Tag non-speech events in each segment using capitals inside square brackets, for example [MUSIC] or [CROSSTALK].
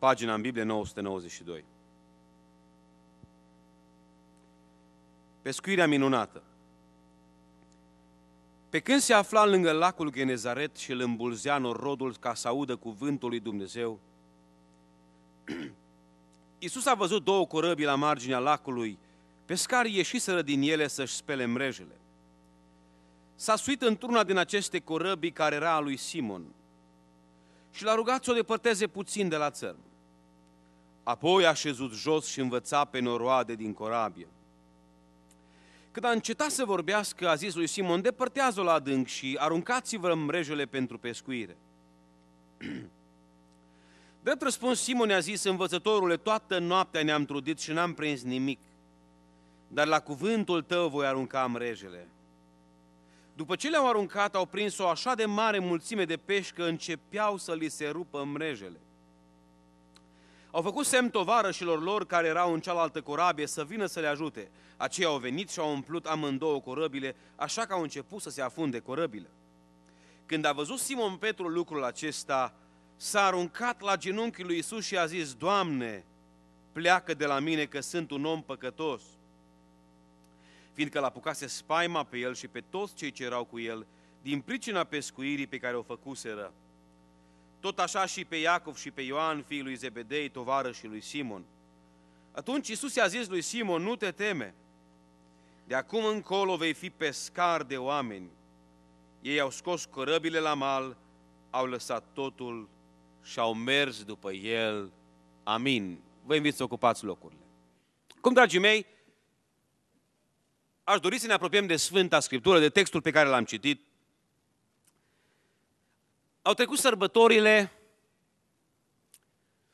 pagina în Biblie 992. Pescuirea minunată. Pe când se afla lângă lacul Genezaret și îl îmbulzea norodul ca să audă cuvântul lui Dumnezeu, [CLEARS THROAT] Iisus a văzut două corăbii la marginea lacului, pescarii ieșiseră din ele să-și spele mrejele. S-a suit într-una din aceste corăbii care era a lui Simon și l-a rugat să o depărteze puțin de la țărm. Apoi a șezut jos și învăța pe noroade din corabie. Când a încetat să vorbească, a zis lui Simon, depărtează-o la adânc și aruncați-vă mrejele pentru pescuire. [CLEARS THROAT] Drept răspuns, Simon a zis, învățătorule, toată noaptea ne-am trudit și n-am prins nimic, dar la cuvântul tău voi arunca mrejele. După ce le-au aruncat, au prins o așa de mare mulțime de pești că începeau să li se rupă mrejele. Au făcut semn tovarășilor lor care erau în cealaltă corabie să vină să le ajute. Aceia au venit și au umplut amândouă corăbile, așa că au început să se afunde corăbile. Când a văzut Simon Petru lucrul acesta, s-a aruncat la genunchii lui Isus și a zis, Doamne, pleacă de la mine că sunt un om păcătos. Fiindcă l a pucase spaima pe el și pe toți cei ce erau cu el, din pricina pescuirii pe care o făcuseră tot așa și pe Iacov și pe Ioan, fiul lui Zebedei, tovară și lui Simon. Atunci Isus i-a zis lui Simon, nu te teme, de acum încolo vei fi pescar de oameni. Ei au scos corăbile la mal, au lăsat totul și au mers după el. Amin. Vă invit să ocupați locurile. Cum, dragii mei, aș dori să ne apropiem de Sfânta Scriptură, de textul pe care l-am citit, au trecut sărbătorile,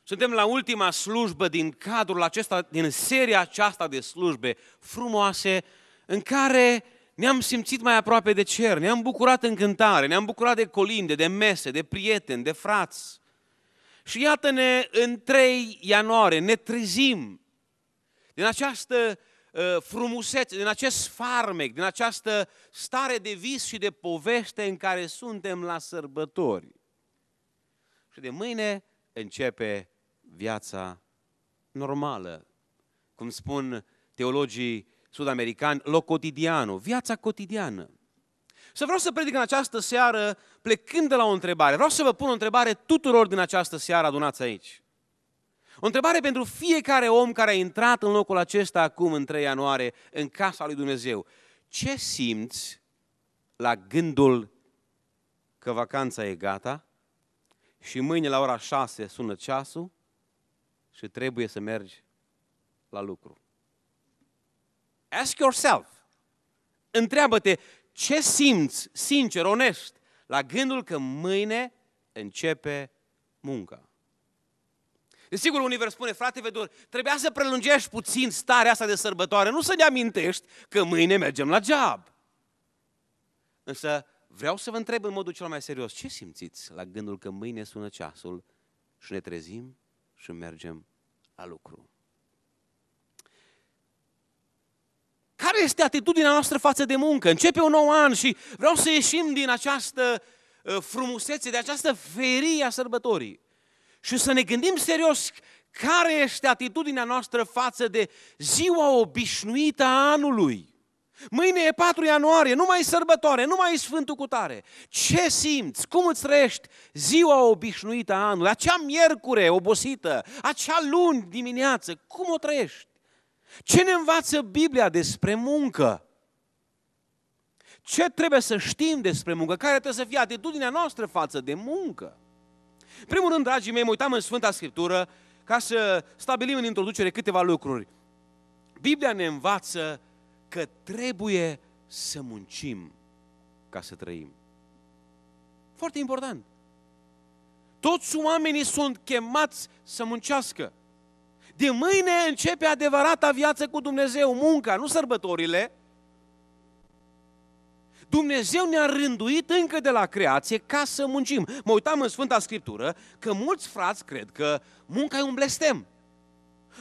suntem la ultima slujbă din cadrul acesta, din seria aceasta de slujbe frumoase, în care ne-am simțit mai aproape de cer, ne-am bucurat în cântare, ne-am bucurat de colinde, de mese, de prieteni, de frați. Și iată-ne în 3 ianuarie, ne trezim din această Uh, frumusețe, din acest farmec, din această stare de vis și de poveste în care suntem la sărbători. Și de mâine începe viața normală. Cum spun teologii sud-americani, lo cotidiano, viața cotidiană. Să vreau să predic în această seară plecând de la o întrebare. Vreau să vă pun o întrebare tuturor din această seară adunați aici. O întrebare pentru fiecare om care a intrat în locul acesta acum, în 3 ianuarie, în casa lui Dumnezeu. Ce simți la gândul că vacanța e gata și mâine la ora 6 sună ceasul și trebuie să mergi la lucru? Ask yourself. Întreabă-te ce simți, sincer, onest, la gândul că mâine începe munca. Desigur, univers spune, frate Vedor, trebuia să prelungești puțin starea asta de sărbătoare, nu să ne amintești că mâine mergem la geab. Însă vreau să vă întreb în modul cel mai serios, ce simțiți la gândul că mâine sună ceasul și ne trezim și mergem la lucru? Care este atitudinea noastră față de muncă? Începe un nou an și vreau să ieșim din această uh, frumusețe, de această ferie a sărbătorii și să ne gândim serios care este atitudinea noastră față de ziua obișnuită a anului. Mâine e 4 ianuarie, nu mai e sărbătoare, nu mai e Sfântul Cutare. Ce simți? Cum îți trăiești ziua obișnuită a anului? Acea miercure obosită, acea luni dimineață, cum o trăiești? Ce ne învață Biblia despre muncă? Ce trebuie să știm despre muncă? Care trebuie să fie atitudinea noastră față de muncă? În primul rând, dragii mei, mă uitam în Sfânta Scriptură ca să stabilim în introducere câteva lucruri. Biblia ne învață că trebuie să muncim ca să trăim. Foarte important. Toți oamenii sunt chemați să muncească. De mâine începe adevărata viață cu Dumnezeu, munca, nu sărbătorile, Dumnezeu ne-a rânduit încă de la creație ca să muncim. Mă uitam în Sfânta Scriptură că mulți frați cred că munca e un blestem.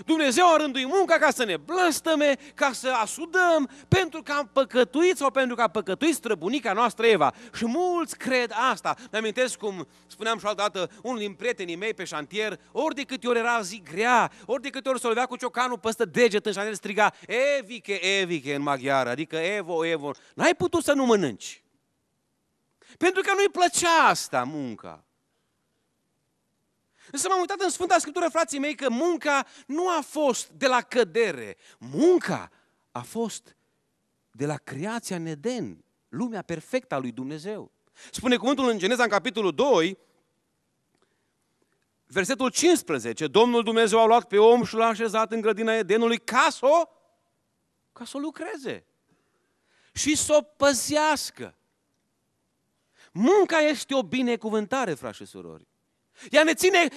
Dumnezeu a rânduit munca ca să ne blăstăme, ca să asudăm, pentru că am păcătuit sau pentru că a păcătuit străbunica noastră Eva. Și mulți cred asta. Mi amintesc cum spuneam și o dată unul din prietenii mei pe șantier, ori de câte ori era zi grea, ori de câte ori se lovea cu ciocanul păstă deget în șantier, striga Evike, Evike în maghiară, adică Evo, Evo. N-ai putut să nu mănânci. Pentru că nu-i plăcea asta, munca. Însă m-am uitat în Sfânta Scriptură, frații mei, că munca nu a fost de la cădere. Munca a fost de la creația în Eden, lumea perfectă a lui Dumnezeu. Spune cuvântul în Geneza, în capitolul 2, versetul 15, Domnul Dumnezeu a luat pe om și l-a așezat în grădina Edenului ca să o, ca să o lucreze și să o păzească. Munca este o binecuvântare, frați și surori. Ea ne ține,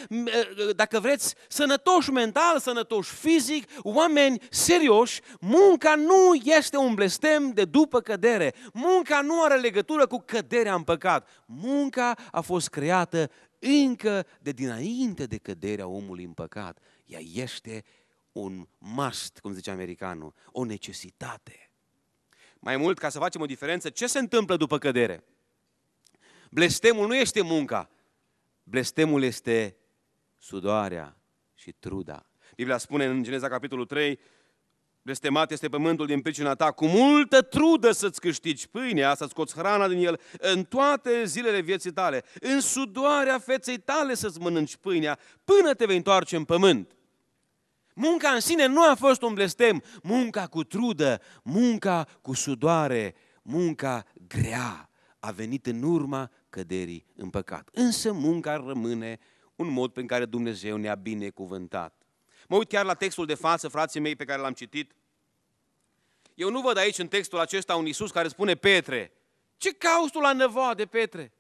dacă vreți, sănătoși mental, sănătoși fizic, oameni serioși. Munca nu este un blestem de după cădere. Munca nu are legătură cu căderea în păcat. Munca a fost creată încă de dinainte de căderea omului în păcat. Ea este un must, cum zice americanul, o necesitate. Mai mult, ca să facem o diferență, ce se întâmplă după cădere? Blestemul nu este munca, Blestemul este sudoarea și truda. Biblia spune în Geneza capitolul 3, Blestemat este pământul din pricina ta, cu multă trudă să-ți câștigi pâinea, să scoți hrana din el în toate zilele vieții tale, în sudoarea feței tale să-ți mănânci pâinea, până te vei întoarce în pământ. Munca în sine nu a fost un blestem, munca cu trudă, munca cu sudoare, munca grea a venit în urma căderii în păcat. Însă munca rămâne un mod prin care Dumnezeu ne-a binecuvântat. Mă uit chiar la textul de față, frații mei, pe care l-am citit. Eu nu văd aici în textul acesta un Iisus care spune Petre, ce cauți tu la de Petre?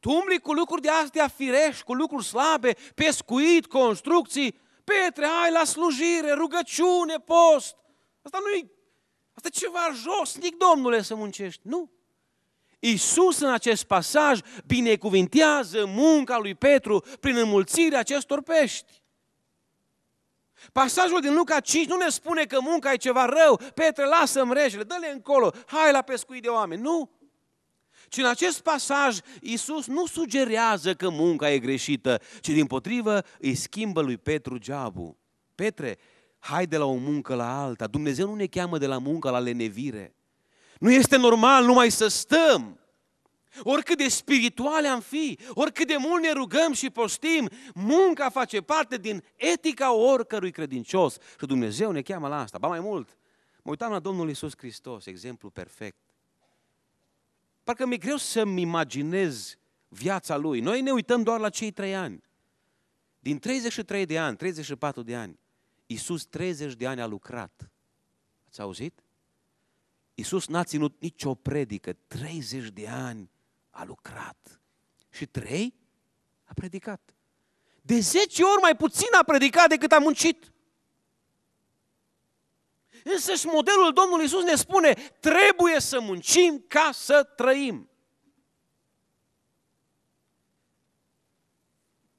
Tu umbli cu lucruri de astea firești, cu lucruri slabe, pescuit, construcții. Petre, ai la slujire, rugăciune, post. Asta nu i Asta e ceva josnic, domnule, să muncești. Nu. Iisus în acest pasaj binecuvintează munca lui Petru prin înmulțirea acestor pești. Pasajul din Luca 5 nu ne spune că munca e ceva rău, Petre, lasă-mi rejele, dă-le încolo, hai la pescuit de oameni. Nu! Ci în acest pasaj, Iisus nu sugerează că munca e greșită, ci din potrivă îi schimbă lui Petru geabul. Petre, hai de la o muncă la alta, Dumnezeu nu ne cheamă de la muncă la lenevire. Nu este normal numai să stăm. Oricât de spirituale am fi, oricât de mult ne rugăm și postim, munca face parte din etica oricărui credincios. Și Dumnezeu ne cheamă la asta. Ba mai mult, mă uitam la Domnul Isus Hristos, exemplu perfect. Parcă mi-e greu să-mi imaginez viața lui. Noi ne uităm doar la cei trei ani. Din 33 de ani, 34 de ani, Iisus 30 de ani a lucrat. Ați auzit? Iisus n-a ținut nicio predică, 30 de ani a lucrat. Și trei, a predicat. De 10 ori mai puțin a predicat decât a muncit. Însă și modelul Domnului Iisus ne spune, trebuie să muncim ca să trăim.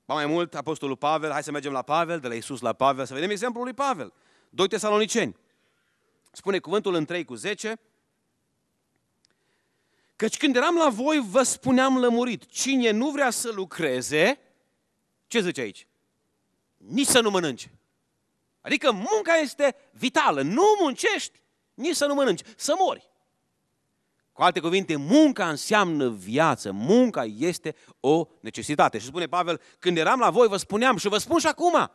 Ba mai mult, Apostolul Pavel, hai să mergem la Pavel, de la Iisus la Pavel, să vedem exemplul lui Pavel. Doi Tesaloniceni, Spune cuvântul în 3 cu 10, Căci când eram la voi, vă spuneam lămurit, cine nu vrea să lucreze, ce zice aici? Nici să nu mănânce. Adică munca este vitală. Nu muncești, nici să nu mănânci, să mori. Cu alte cuvinte, munca înseamnă viață, munca este o necesitate. Și spune Pavel, când eram la voi, vă spuneam și vă spun și acum,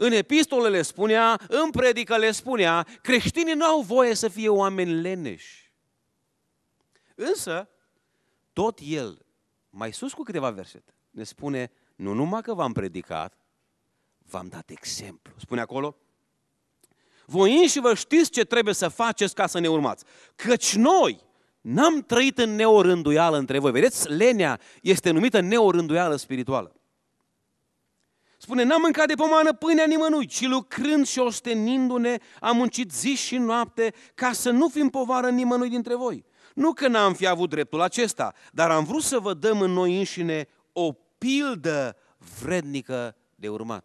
în epistole le spunea, în predică le spunea, creștinii nu au voie să fie oameni leneși. Însă, tot el, mai sus cu câteva versete, ne spune, nu numai că v-am predicat, v-am dat exemplu. Spune acolo, voi și vă știți ce trebuie să faceți ca să ne urmați. Căci noi n-am trăit în neorânduială între voi. Vedeți, lenea este numită neorânduială spirituală. Spune, n-am mâncat de pomană pâinea nimănui, ci lucrând și ostenindu-ne, am muncit zi și noapte ca să nu fim povară nimănui dintre voi. Nu că n-am fi avut dreptul acesta, dar am vrut să vă dăm în noi înșine o pildă vrednică de urmat.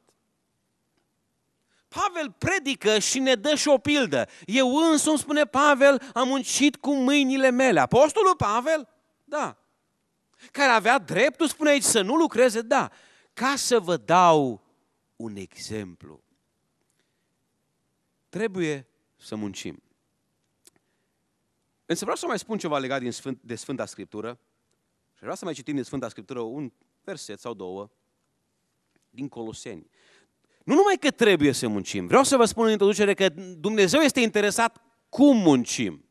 Pavel predică și ne dă și o pildă. Eu însumi, spune Pavel, am muncit cu mâinile mele. Apostolul Pavel? Da. Care avea dreptul, spune aici, să nu lucreze? Da ca să vă dau un exemplu. Trebuie să muncim. Însă vreau să mai spun ceva legat din Sfânt, de Sfânta Scriptură și vreau să mai citim din Sfânta Scriptură un verset sau două din Coloseni. Nu numai că trebuie să muncim, vreau să vă spun în introducere că Dumnezeu este interesat cum muncim.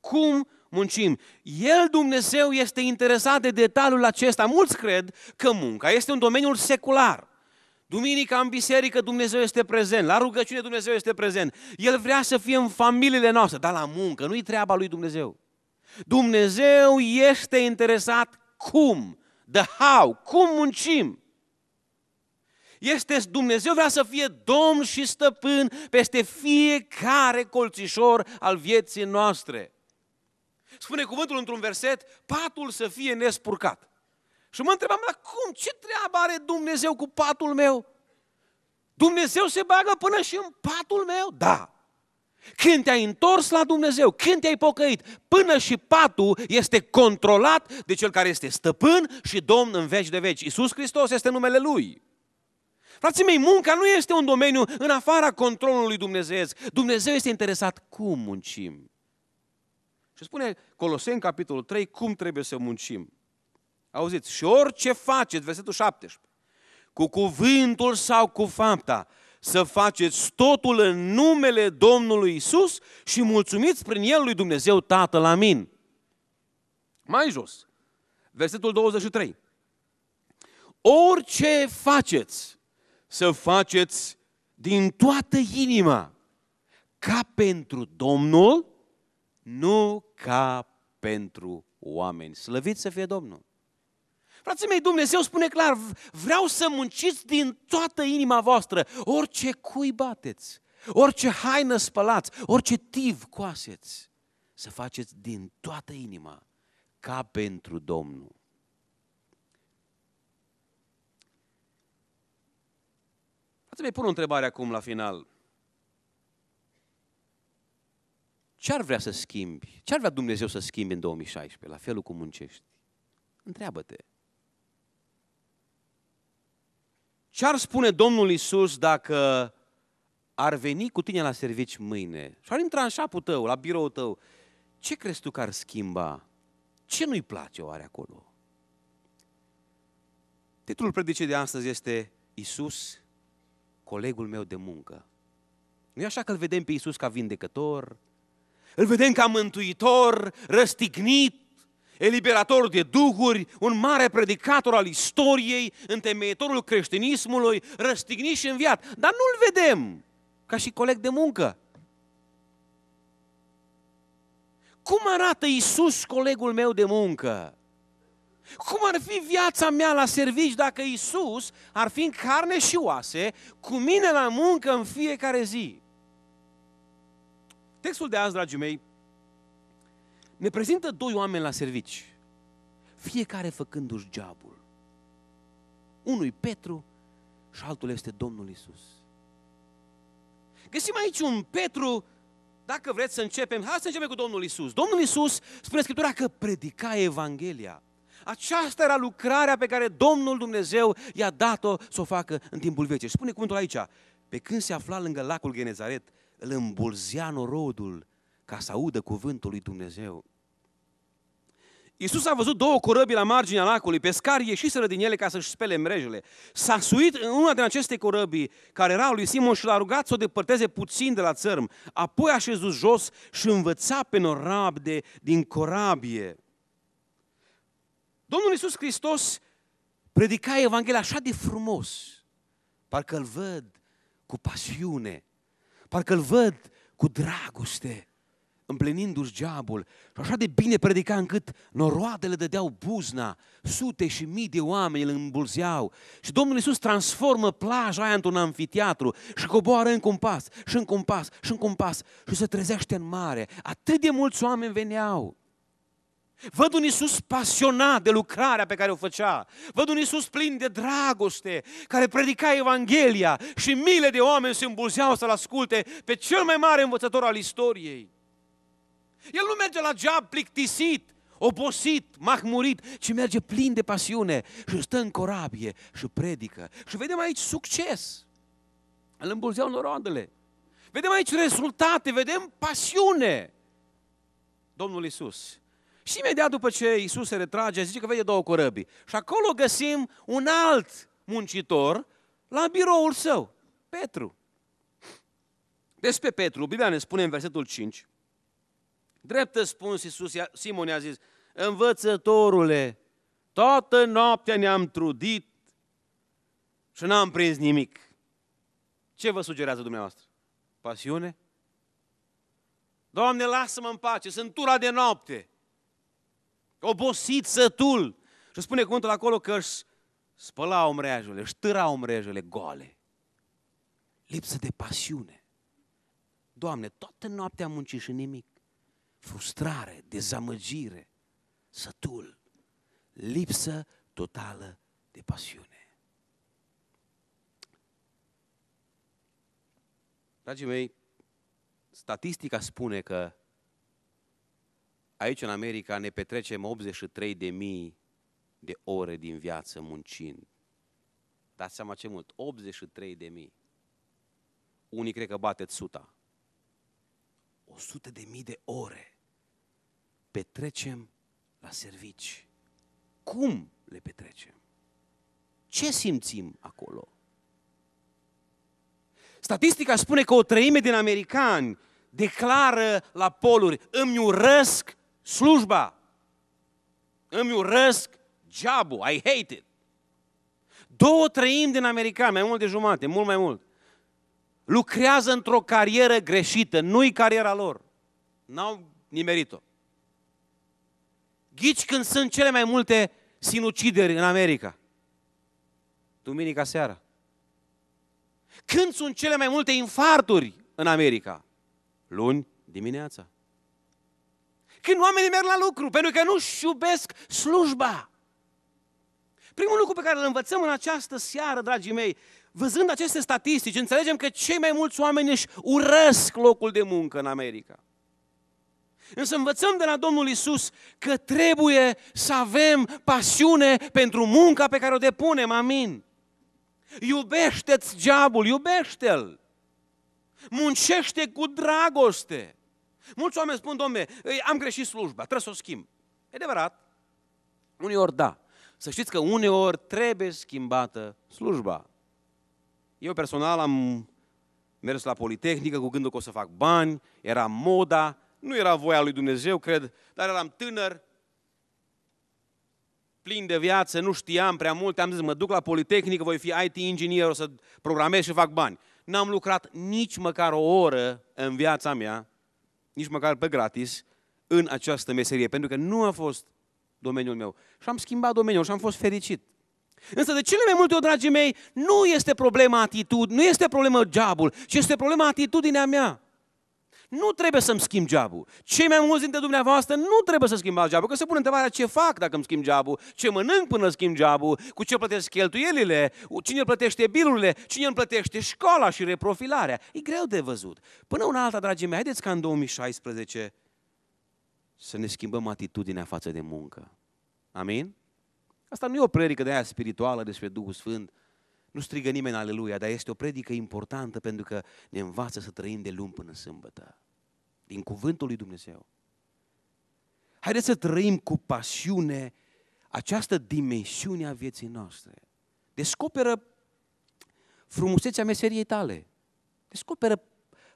Cum muncim. El, Dumnezeu, este interesat de detaliul acesta. Mulți cred că munca este un domeniu secular. Duminica în biserică Dumnezeu este prezent, la rugăciune Dumnezeu este prezent. El vrea să fie în familiile noastre, dar la muncă, nu-i treaba lui Dumnezeu. Dumnezeu este interesat cum, the how, cum muncim. Este Dumnezeu vrea să fie Domn și Stăpân peste fiecare colțișor al vieții noastre. Spune cuvântul într-un verset, patul să fie nespurcat. Și mă întrebam, dar cum, ce treabă are Dumnezeu cu patul meu? Dumnezeu se bagă până și în patul meu? Da. Când te-ai întors la Dumnezeu, când te-ai pocăit, până și patul este controlat de cel care este stăpân și domn în veci de veci. Iisus Hristos este numele Lui. Frații mei, munca nu este un domeniu în afara controlului Dumnezeu. Dumnezeu este interesat cum muncim. Și spune Coloseni, capitolul 3, cum trebuie să muncim. Auziți, și orice faceți, versetul 17, cu cuvântul sau cu fapta, să faceți totul în numele Domnului Isus și mulțumiți prin El lui Dumnezeu Tatăl. Amin. Mai jos, versetul 23. Orice faceți, să faceți din toată inima, ca pentru Domnul nu ca pentru oameni. Slăvit să fie Domnul! Frații mei, Dumnezeu spune clar, vreau să munciți din toată inima voastră, orice cui bateți, orice haină spălați, orice tiv coaseți, să faceți din toată inima, ca pentru Domnul. Frații mei, pun o întrebare acum la final. Ce ar vrea să schimbi? Ce ar vrea Dumnezeu să schimbi în 2016 la felul cum muncești? Întreabă-te. Ce ar spune Domnul Isus dacă ar veni cu tine la servici mâine și ar intra în șapul tău, la birou tău? Ce crezi tu că ar schimba? Ce nu-i place oare acolo? Titlul predicii de astăzi este Isus, colegul meu de muncă. Nu e așa că îl vedem pe Isus ca vindecător, îl vedem ca mântuitor, răstignit, eliberator de duhuri, un mare predicator al istoriei, întemeitorul creștinismului, răstignit și înviat. Dar nu-l vedem ca și coleg de muncă. Cum arată Isus, colegul meu de muncă? Cum ar fi viața mea la servici dacă Isus ar fi în carne și oase, cu mine la muncă în fiecare zi? Textul de azi, dragii mei, ne prezintă doi oameni la servici, fiecare făcându-și geabul. Unul Petru și altul este Domnul Isus. Găsim aici un Petru, dacă vreți să începem, hai să începem cu Domnul Isus. Domnul Isus spune Scriptura că predica Evanghelia. Aceasta era lucrarea pe care Domnul Dumnezeu i-a dat-o să o facă în timpul vieții. Și spune cuvântul aici, pe când se afla lângă lacul Genezaret, îl îmbulzea norodul ca să audă cuvântul lui Dumnezeu. Iisus a văzut două corăbii la marginea lacului, pescari ieșiseră din ele ca să-și spele mrejele. S-a suit în una din aceste corăbii, care era lui Simon și l-a rugat să o depărteze puțin de la țărm. Apoi a șezut jos și învăța pe norabde din corabie. Domnul Iisus Hristos predica Evanghelia așa de frumos, parcă îl văd cu pasiune, Parcă îl văd cu dragoste, împlinindu-și geabul. Și așa de bine predica încât noroadele dădeau buzna, sute și mii de oameni îl îmbulzeau. Și Domnul Iisus transformă plaja aia într-un amfiteatru și coboară în un pas, și în un pas, și în un pas. Și se trezește în mare. Atât de mulți oameni veneau. Văd un Iisus pasionat de lucrarea pe care o făcea. Văd un Iisus plin de dragoste, care predica Evanghelia și mile de oameni se îmbulzeau să-L asculte pe cel mai mare învățător al istoriei. El nu merge la geab plictisit, obosit, mahmurit, ci merge plin de pasiune și stă în corabie și predică. Și vedem aici succes. Îl îmbulzeau noroadele. Vedem aici rezultate, vedem pasiune. Domnul Iisus și imediat după ce Isus se retrage, zice că vede două corăbii. Și acolo găsim un alt muncitor la biroul său, Petru. Despre Petru, Biblia ne spune în versetul 5, drept răspuns Iisus, Simon i-a zis, învățătorule, toată noaptea ne-am trudit și n-am prins nimic. Ce vă sugerează dumneavoastră? Pasiune? Doamne, lasă-mă în pace, sunt tura de noapte obosit, sătul. Și spune cuvântul acolo că își spălau mrejele, își târau mrejele goale. Lipsă de pasiune. Doamne, toată noaptea am muncit și nimic. Frustrare, dezamăgire, sătul. Lipsă totală de pasiune. Dragii mei, statistica spune că Aici, în America, ne petrecem 83.000 de ore din viață muncind. Dați seama ce mult, 83.000. Unii cred că bateți suta. 100 de mii de ore petrecem la servici. Cum le petrecem? Ce simțim acolo? Statistica spune că o treime din americani declară la poluri, îmi urăsc slujba, îmi urăsc job I hate it. Două treimi din americani, mai mult de jumate, mult mai mult, lucrează într-o carieră greșită, nu-i cariera lor. N-au nimerit-o. Ghici când sunt cele mai multe sinucideri în America. Duminica seara. Când sunt cele mai multe infarturi în America? Luni dimineața când oamenii merg la lucru, pentru că nu-și iubesc slujba. Primul lucru pe care îl învățăm în această seară, dragii mei, văzând aceste statistici, înțelegem că cei mai mulți oameni își urăsc locul de muncă în America. Însă învățăm de la Domnul Isus că trebuie să avem pasiune pentru munca pe care o depunem, amin. Iubește-ți geabul, iubește-l. Muncește cu dragoste. Mulți oameni spun, domne, am greșit slujba, trebuie să o schimb. E adevărat. Uneori da. Să știți că uneori trebuie schimbată slujba. Eu personal am mers la Politehnică cu gândul că o să fac bani, era moda, nu era voia lui Dumnezeu, cred, dar eram tânăr, plin de viață, nu știam prea multe, am zis, mă duc la Politehnică, voi fi IT inginer, o să programez și fac bani. N-am lucrat nici măcar o oră în viața mea nici măcar pe gratis, în această meserie, pentru că nu a fost domeniul meu. Și am schimbat domeniul și am fost fericit. Însă de cele mai multe ori, dragii mei, nu este problema atitudinii, nu este problema geabul, ci este problema atitudinea mea. Nu trebuie să-mi schimb geabul. Cei mai mulți dintre dumneavoastră nu trebuie să schimbați geabul, că se pune întrebarea ce fac dacă îmi schimb geabul, ce mănânc până schimb geabul, cu ce plătesc cheltuielile, cine plătește bilurile, cine îmi plătește școala și reprofilarea. E greu de văzut. Până una alta, dragii mei, haideți ca în 2016 să ne schimbăm atitudinea față de muncă. Amin? Asta nu e o predică de aia spirituală despre Duhul Sfânt. Nu strigă nimeni aleluia, dar este o predică importantă pentru că ne învață să trăim de luni până sâmbătă. Din cuvântul lui Dumnezeu. Haideți să trăim cu pasiune această dimensiune a vieții noastre. Descoperă frumusețea meseriei tale. Descoperă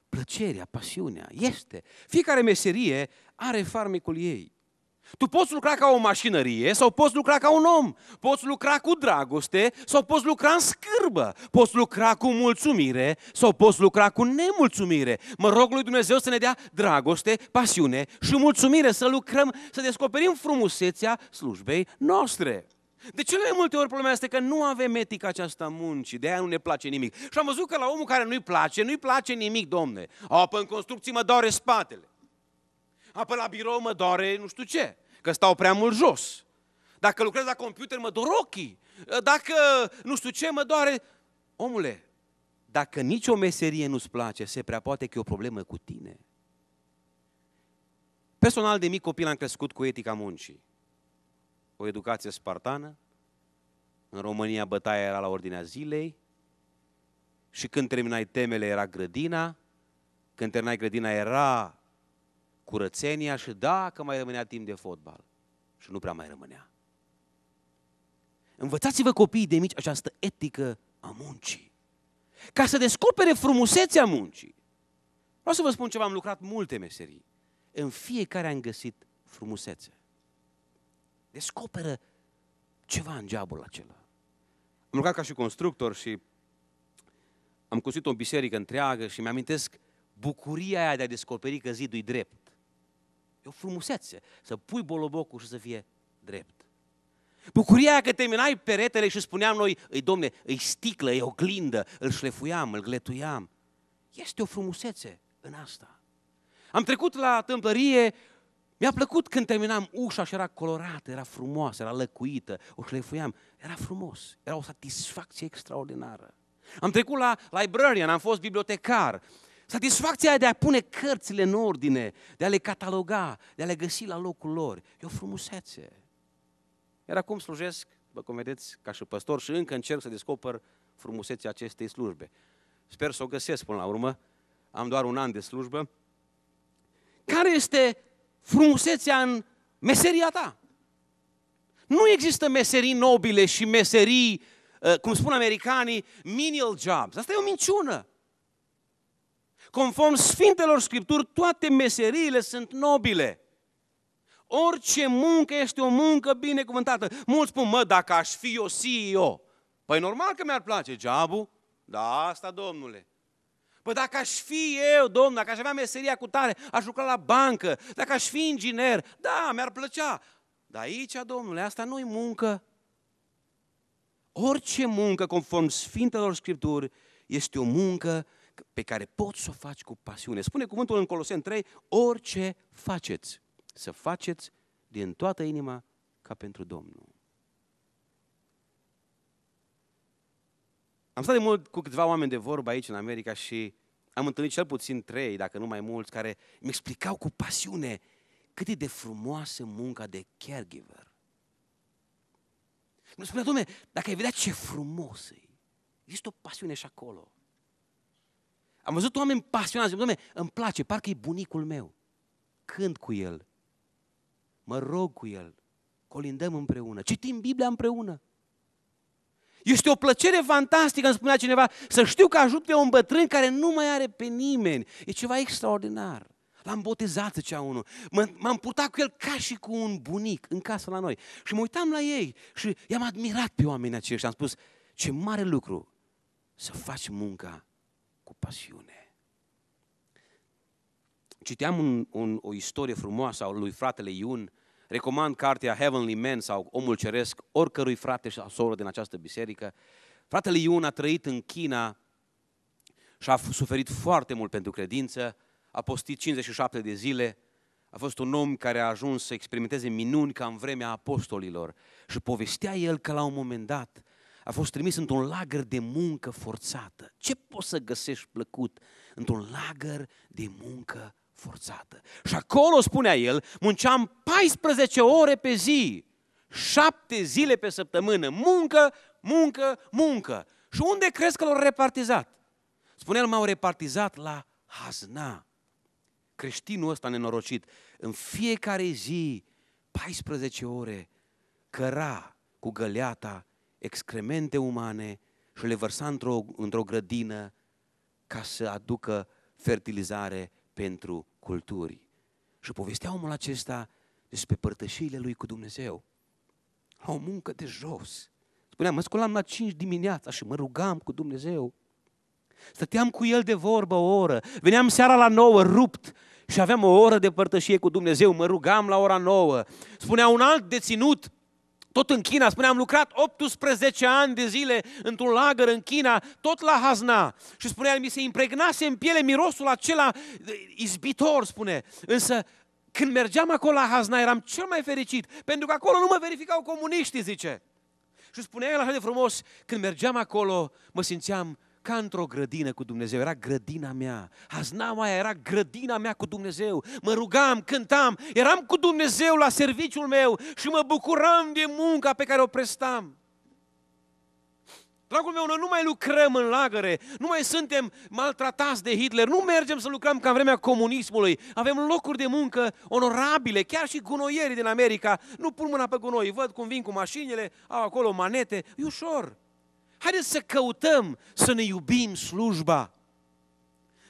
plăcerea, pasiunea. Este. Fiecare meserie are farmecul ei. Tu poți lucra ca o mașinărie sau poți lucra ca un om. Poți lucra cu dragoste sau poți lucra în scârbă. Poți lucra cu mulțumire sau poți lucra cu nemulțumire. Mă rog lui Dumnezeu să ne dea dragoste, pasiune și mulțumire, să lucrăm, să descoperim frumusețea slujbei noastre. De cele mai multe ori problema este că nu avem etica aceasta muncii, de aia nu ne place nimic. Și am văzut că la omul care nu-i place, nu-i place nimic, domne. Apă în construcții mă doare spatele. Apă la birou mă doare nu știu ce, că stau prea mult jos. Dacă lucrez la computer mă dor ochii. Dacă nu știu ce mă doare... Omule, dacă nicio meserie nu-ți place, se prea poate că e o problemă cu tine. Personal de mic copil am crescut cu etica muncii. O educație spartană, în România bătaia era la ordinea zilei și când terminai temele era grădina, când terminai grădina era curățenia și dacă mai rămânea timp de fotbal. Și nu prea mai rămânea. Învățați-vă copiii de mici această etică a muncii. Ca să descopere frumusețea muncii. Vreau să vă spun ceva, am lucrat multe meserii. În fiecare am găsit frumusețe. Descoperă ceva în geabul acela. Am lucrat ca și constructor și am cusit o biserică întreagă și mi-amintesc bucuria aia de a descoperi că zidul drept. E o frumusețe să pui bolobocul și să fie drept. Bucuria că terminai peretele și spuneam noi, îi domne, îi sticlă, e oglindă, îl șlefuiam, îl gletuiam. Este o frumusețe în asta. Am trecut la tâmplărie, mi-a plăcut când terminam ușa și era colorată, era frumoasă, era lăcuită, o șlefuiam, era frumos, era o satisfacție extraordinară. Am trecut la librarian, am fost bibliotecar, Satisfacția de a pune cărțile în ordine, de a le cataloga, de a le găsi la locul lor, e o frumusețe. Iar acum slujesc, vă cum vedeți, ca și păstor și încă încerc să descoper frumusețea acestei slujbe. Sper să o găsesc până la urmă, am doar un an de slujbă. Care este frumusețea în meseria ta? Nu există meserii nobile și meserii, uh, cum spun americanii, menial jobs. Asta e o minciună. Conform Sfintelor Scripturi, toate meseriile sunt nobile. Orice muncă este o muncă binecuvântată. Mulți spun, mă, dacă aș fi eu CEO, păi normal că mi-ar place geabul. Da, asta, domnule. Păi dacă aș fi eu, domn, dacă aș avea meseria cu tare, aș lucra la bancă, dacă aș fi inginer, da, mi-ar plăcea. Dar aici, domnule, asta nu-i muncă. Orice muncă, conform Sfintelor Scripturi, este o muncă pe care poți să o faci cu pasiune. Spune cuvântul în Colosen 3, orice faceți, să faceți din toată inima ca pentru Domnul. Am stat de mult cu câțiva oameni de vorbă aici în America și am întâlnit cel puțin trei, dacă nu mai mulți, care mi explicau cu pasiune cât e de frumoasă munca de caregiver. Nu spunea, domne, dacă ai vedea ce frumos e, există o pasiune și acolo. Am văzut oameni pasionați, zic, Doamne, îmi place, parcă e bunicul meu. Cânt cu el, mă rog cu el, colindăm împreună, citim Biblia împreună. Este o plăcere fantastică, îmi spunea cineva, să știu că ajut pe un bătrân care nu mai are pe nimeni. E ceva extraordinar. L-am botezat, zicea unul. M-am purtat cu el ca și cu un bunic în casă la noi. Și mă uitam la ei și i-am admirat pe oamenii aceștia. Am spus, ce mare lucru să faci munca cu pasiune. Citeam un, un, o istorie frumoasă a lui fratele Iun, recomand cartea Heavenly Man sau Omul Ceresc oricărui frate și soră din această biserică. Fratele Iun a trăit în China și a suferit foarte mult pentru credință, a postit 57 de zile, a fost un om care a ajuns să experimenteze minuni ca în vremea apostolilor și povestea el că la un moment dat a fost trimis într-un lagăr de muncă forțată. Ce poți să găsești plăcut într-un lagăr de muncă forțată? Și acolo, spunea el, munceam 14 ore pe zi, 7 zile pe săptămână, muncă, muncă, muncă. Și unde crezi că l-au repartizat? Spunea el, m-au repartizat la hazna. Creștinul ăsta nenorocit, în fiecare zi, 14 ore, căra cu găleata excremente umane și le vărsa într-o, într grădină ca să aducă fertilizare pentru culturi. Și povestea omul acesta despre părtășiile lui cu Dumnezeu. La o muncă de jos. Spunea, mă sculam la 5 dimineața și mă rugam cu Dumnezeu. Stăteam cu el de vorbă o oră. Veneam seara la 9, rupt, și aveam o oră de părtășie cu Dumnezeu, mă rugam la ora nouă. Spunea un alt deținut tot în China, spune, am lucrat 18 ani de zile într-un lagăr în China, tot la Hazna. Și spunea, mi se impregnase în piele mirosul acela izbitor, spune. Însă, când mergeam acolo la Hazna, eram cel mai fericit, pentru că acolo nu mă verificau comuniștii, zice. Și spunea el așa de frumos, când mergeam acolo, mă simțeam ca într-o grădină cu Dumnezeu, era grădina mea. Haznama era grădina mea cu Dumnezeu. Mă rugam, cântam, eram cu Dumnezeu la serviciul meu și mă bucuram de munca pe care o prestam. Dragul meu, noi nu mai lucrăm în lagăre, nu mai suntem maltratați de Hitler, nu mergem să lucrăm ca în vremea comunismului. Avem locuri de muncă onorabile, chiar și gunoierii din America nu pun mâna pe gunoi. Văd cum vin cu mașinile, au acolo manete, e ușor. Haideți să căutăm să ne iubim slujba.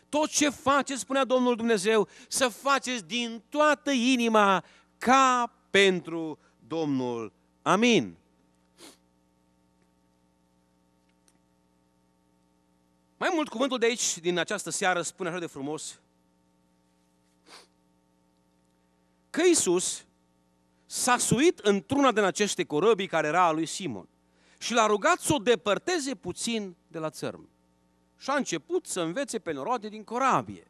Tot ce faceți, spunea Domnul Dumnezeu, să faceți din toată inima ca pentru Domnul. Amin. Mai mult cuvântul de aici, din această seară, spune așa de frumos, că Iisus s-a suit într-una din aceste corăbii care era a lui Simon și l-a rugat să o depărteze puțin de la țărm. Și a început să învețe pe noroade din corabie.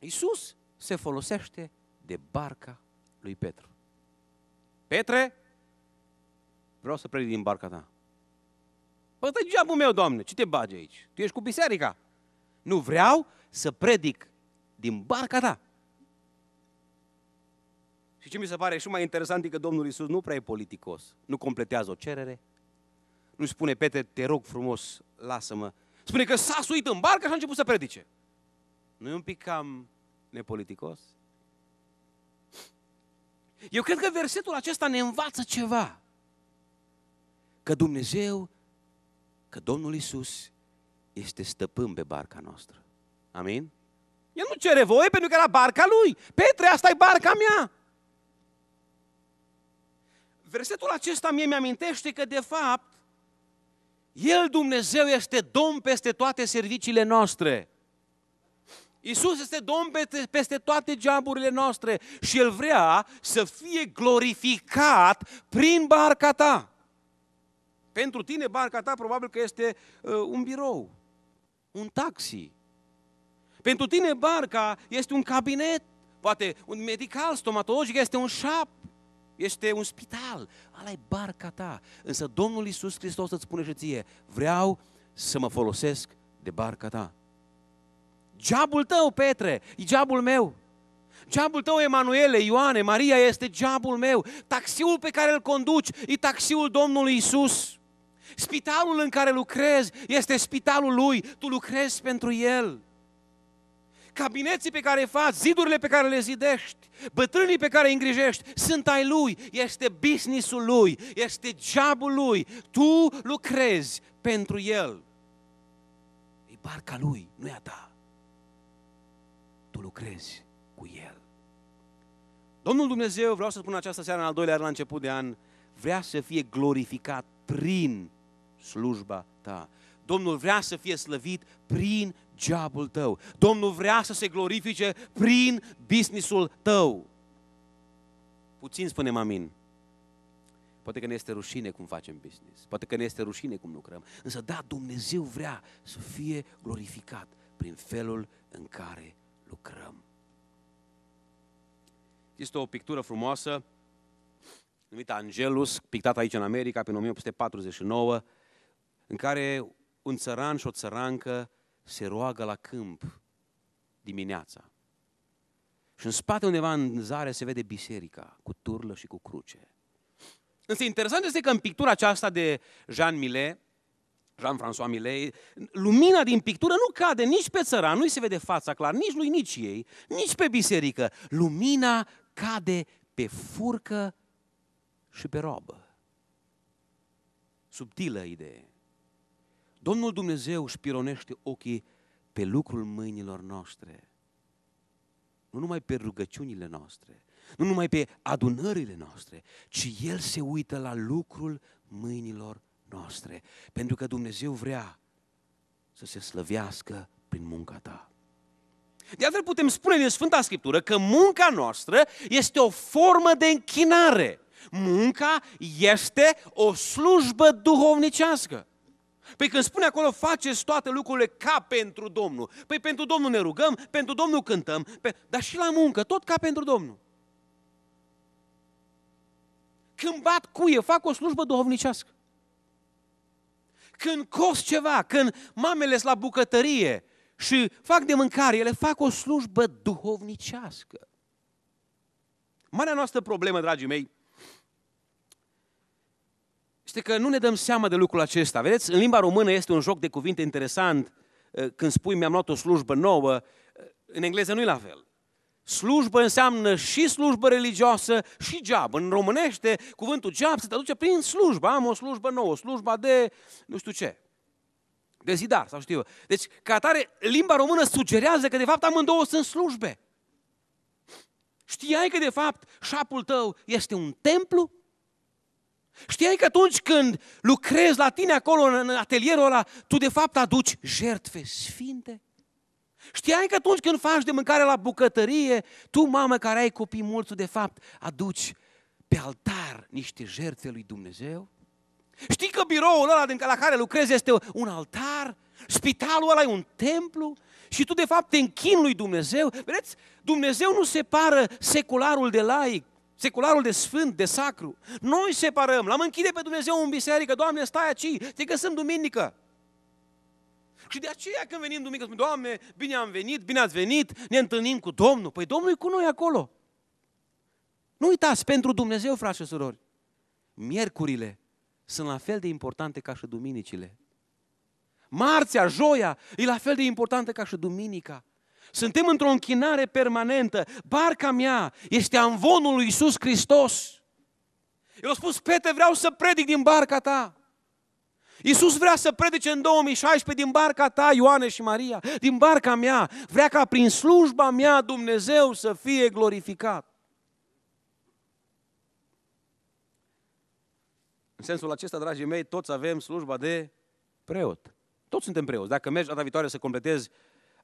Iisus se folosește de barca lui Petru. Petre, vreau să predic din barca ta. Păi geamul meu, Doamne, ce te bagi aici? Tu ești cu biserica. Nu vreau să predic din barca ta. Și ce mi se pare și mai interesant e că Domnul Isus nu prea e politicos. Nu completează o cerere. Nu spune, Pete, te rog frumos, lasă-mă. Spune că s-a suit în barcă și a început să predice. Nu e un pic cam nepoliticos? Eu cred că versetul acesta ne învață ceva. Că Dumnezeu, că Domnul Isus este stăpân pe barca noastră. Amin? El nu cere voie pentru că era barca lui. Petre, asta e barca mea. Versetul acesta mie mi-amintește că, de fapt, El, Dumnezeu, este Domn peste toate serviciile noastre. Isus este Domn peste toate geaburile noastre și El vrea să fie glorificat prin barca ta. Pentru tine barca ta probabil că este uh, un birou, un taxi. Pentru tine barca este un cabinet, poate un medical, stomatologic, este un șap. Este un spital, ala e barca ta. Însă Domnul Iisus Hristos îți spune și ție, vreau să mă folosesc de barca ta. Geabul tău, Petre, e geabul meu. Geabul tău, Emanuele, Ioane, Maria, este geabul meu. Taxiul pe care îl conduci e taxiul Domnului Isus. Spitalul în care lucrezi este spitalul lui. Tu lucrezi pentru el. Cabineții pe care îi faci, zidurile pe care le zidești, bătrânii pe care îi îngrijești, sunt ai lui, este businessul lui, este jobul lui. Tu lucrezi pentru el. E barca lui, nu e a ta. Tu lucrezi cu el. Domnul Dumnezeu, vreau să spun această seară în al doilea la început de an, vrea să fie glorificat prin slujba ta. Domnul vrea să fie slăvit prin jobul tău. Domnul vrea să se glorifice prin businessul tău. Puțin spunem amin. Poate că ne este rușine cum facem business. Poate că ne este rușine cum lucrăm. Însă da, Dumnezeu vrea să fie glorificat prin felul în care lucrăm. Este o pictură frumoasă numită Angelus, pictată aici în America prin 1849, în care un țăran și o țărancă se roagă la câmp dimineața. Și în spate undeva în zare se vede biserica cu turlă și cu cruce. Însă interesant este că în pictura aceasta de Jean Millet, Jean-François Millet, lumina din pictură nu cade nici pe țăra, nu-i se vede fața clar, nici lui, nici ei, nici pe biserică. Lumina cade pe furcă și pe robă. Subtilă idee. Domnul Dumnezeu își pironește ochii pe lucrul mâinilor noastre. Nu numai pe rugăciunile noastre, nu numai pe adunările noastre, ci El se uită la lucrul mâinilor noastre. Pentru că Dumnezeu vrea să se slăvească prin munca ta. De altfel putem spune din Sfânta Scriptură că munca noastră este o formă de închinare. Munca este o slujbă duhovnicească. Păi când spune acolo, faceți toate lucrurile ca pentru Domnul. Păi pentru Domnul ne rugăm, pentru Domnul cântăm, pe... dar și la muncă, tot ca pentru Domnul. Când bat cuie, fac o slujbă duhovnicească. Când cos ceva, când mamele sunt la bucătărie și fac de mâncare, ele fac o slujbă duhovnicească. Marea noastră problemă, dragii mei, este că nu ne dăm seama de lucrul acesta. Vedeți, în limba română este un joc de cuvinte interesant. Eh, când spui mi-am luat o slujbă nouă, eh, în engleză nu e la fel. Slujbă înseamnă și slujbă religioasă și job. În românește, cuvântul „job” se traduce prin slujbă. Am o slujbă nouă, slujba de nu știu ce. De zidar sau știu eu. Deci, ca atare, limba română sugerează că de fapt amândouă sunt slujbe. Știai că de fapt șapul tău este un templu Știai că atunci când lucrezi la tine acolo, în atelierul ăla, tu de fapt aduci jertfe sfinte? Știai că atunci când faci de mâncare la bucătărie, tu, mamă, care ai copii mulți, tu de fapt aduci pe altar niște jertfe lui Dumnezeu? Știi că biroul ăla din la care lucrezi este un altar? Spitalul ăla e un templu? Și tu de fapt te închin lui Dumnezeu? Vedeți, Dumnezeu nu separă secularul de laic secularul de sfânt, de sacru. Noi separăm, l-am închide pe Dumnezeu în biserică, Doamne, stai aici, te găsim duminică. Și de aceea când venim duminică, spun, Doamne, bine am venit, bine ați venit, ne întâlnim cu Domnul. Păi Domnul e cu noi acolo. Nu uitați, pentru Dumnezeu, frați și surori, miercurile sunt la fel de importante ca și duminicile. Marțea, joia, e la fel de importantă ca și duminica. Suntem într-o închinare permanentă. Barca mea este amvonul lui Iisus Hristos. Eu au spus, Pete, vreau să predic din barca ta. Iisus vrea să predice în 2016 din barca ta, Ioane și Maria, din barca mea. Vrea ca prin slujba mea Dumnezeu să fie glorificat. În sensul acesta, dragii mei, toți avem slujba de preot. Toți suntem preoți. Dacă mergi data viitoare să completezi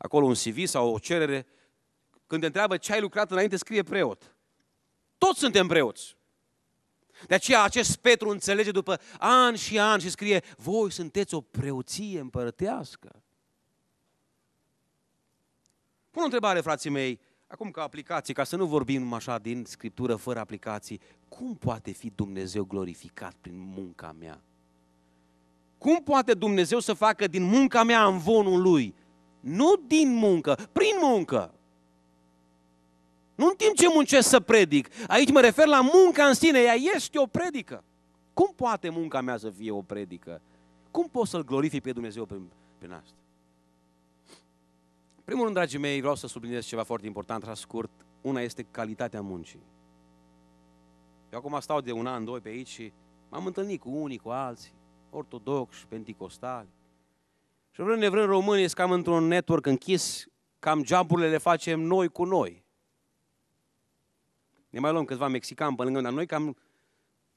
acolo un CV sau o cerere, când te întreabă ce ai lucrat înainte, scrie preot. Toți suntem preoți. De aceea acest Petru înțelege după ani și ani și scrie, voi sunteți o preoție împărătească. Pun o întrebare, frații mei, acum ca aplicații, ca să nu vorbim așa din Scriptură fără aplicații, cum poate fi Dumnezeu glorificat prin munca mea? Cum poate Dumnezeu să facă din munca mea în vonul Lui nu din muncă, prin muncă. Nu în timp ce muncesc să predic. Aici mă refer la munca în sine, ea este o predică. Cum poate munca mea să fie o predică? Cum pot să-L glorific pe Dumnezeu prin, prin asta? primul rând, dragii mei, vreau să subliniez ceva foarte important, la scurt. Una este calitatea muncii. Eu acum stau de un an, doi pe aici și m-am întâlnit cu unii, cu alții, ortodoxi, penticostali. Și vrând nevrând românii sunt cam într-un network închis, cam geaburile le facem noi cu noi. Ne mai luăm câțiva mexicani pe lângă noi, dar noi cam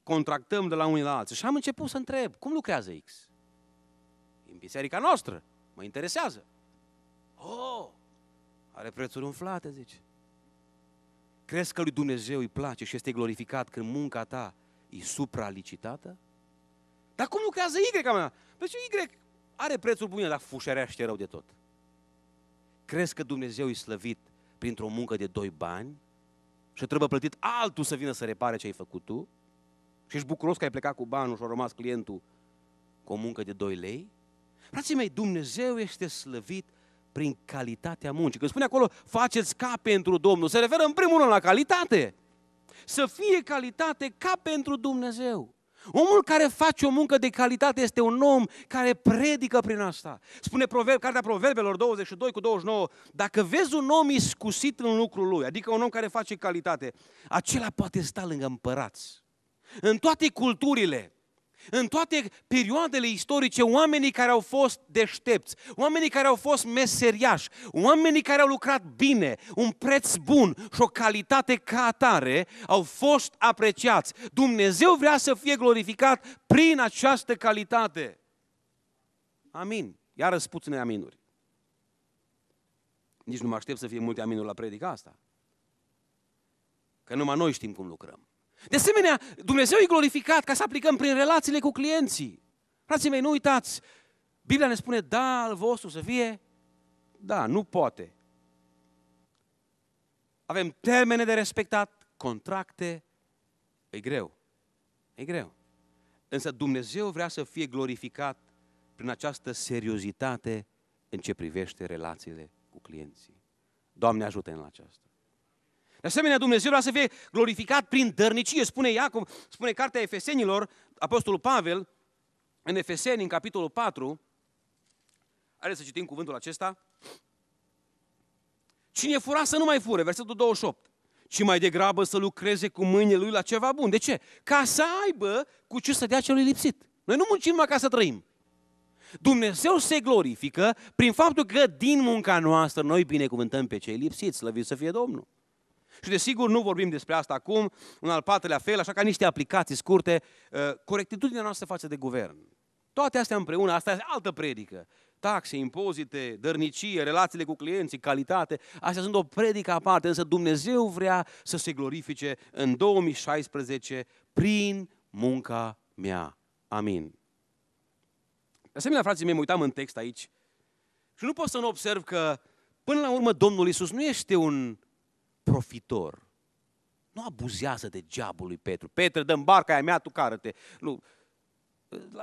contractăm de la unii la alții. Și am început să întreb, cum lucrează X? În biserica noastră, mă interesează. Oh, are prețuri umflate, zice. Crezi că lui Dumnezeu îi place și este glorificat când munca ta e supralicitată? Dar cum lucrează Y? Mea? Deci Y are prețul bun, dar fușăreaște rău de tot. Crezi că Dumnezeu e slăvit printr-o muncă de doi bani și trebuie plătit altul să vină să repare ce ai făcut tu? Și ești bucuros că ai plecat cu banul și a rămas clientul cu o muncă de 2 lei? Frații mei, Dumnezeu este slăvit prin calitatea muncii. Când spune acolo, faceți ca pentru Domnul, se referă în primul rând la calitate. Să fie calitate ca pentru Dumnezeu. Omul care face o muncă de calitate este un om care predică prin asta. Spune proverb, Cartea Proverbelor 22 cu 29, dacă vezi un om iscusit în lucrul lui, adică un om care face calitate, acela poate sta lângă împărați. În toate culturile, în toate perioadele istorice, oamenii care au fost deștepți, oamenii care au fost meseriași, oamenii care au lucrat bine, un preț bun și o calitate ca atare, au fost apreciați. Dumnezeu vrea să fie glorificat prin această calitate. Amin. Iar puține aminuri. Nici nu mă aștept să fie multe aminuri la predica asta. Că numai noi știm cum lucrăm. De asemenea, Dumnezeu e glorificat ca să aplicăm prin relațiile cu clienții. Frații mei, nu uitați, Biblia ne spune, da, al vostru să fie, da, nu poate. Avem termene de respectat, contracte, e greu, e greu. Însă Dumnezeu vrea să fie glorificat prin această seriozitate în ce privește relațiile cu clienții. Doamne ajută-ne la aceasta. De asemenea, Dumnezeu vrea să fie glorificat prin dărnicie, spune Iacob, spune cartea Efesenilor, Apostolul Pavel, în Efeseni, în capitolul 4, are să citim cuvântul acesta. Cine fura să nu mai fure, versetul 28, ci mai degrabă să lucreze cu mâinile lui la ceva bun. De ce? Ca să aibă cu ce să dea celui lipsit. Noi nu muncim numai ca să trăim. Dumnezeu se glorifică prin faptul că din munca noastră noi binecuvântăm pe cei lipsiți, slăviți să fie Domnul. Și desigur nu vorbim despre asta acum, un al patrulea fel, așa ca niște aplicații scurte, uh, corectitudinea noastră față de guvern. Toate astea împreună, asta e altă predică. Taxe, impozite, dărnicie, relațiile cu clienții, calitate, astea sunt o predică aparte, însă Dumnezeu vrea să se glorifice în 2016 prin munca mea. Amin. De asemenea, frații mei, mă uitam în text aici și nu pot să nu observ că, până la urmă, Domnul Isus nu este un profitor. Nu abuzează de geabul lui Petru. Petre, dă barca aia mea, tu care te Nu.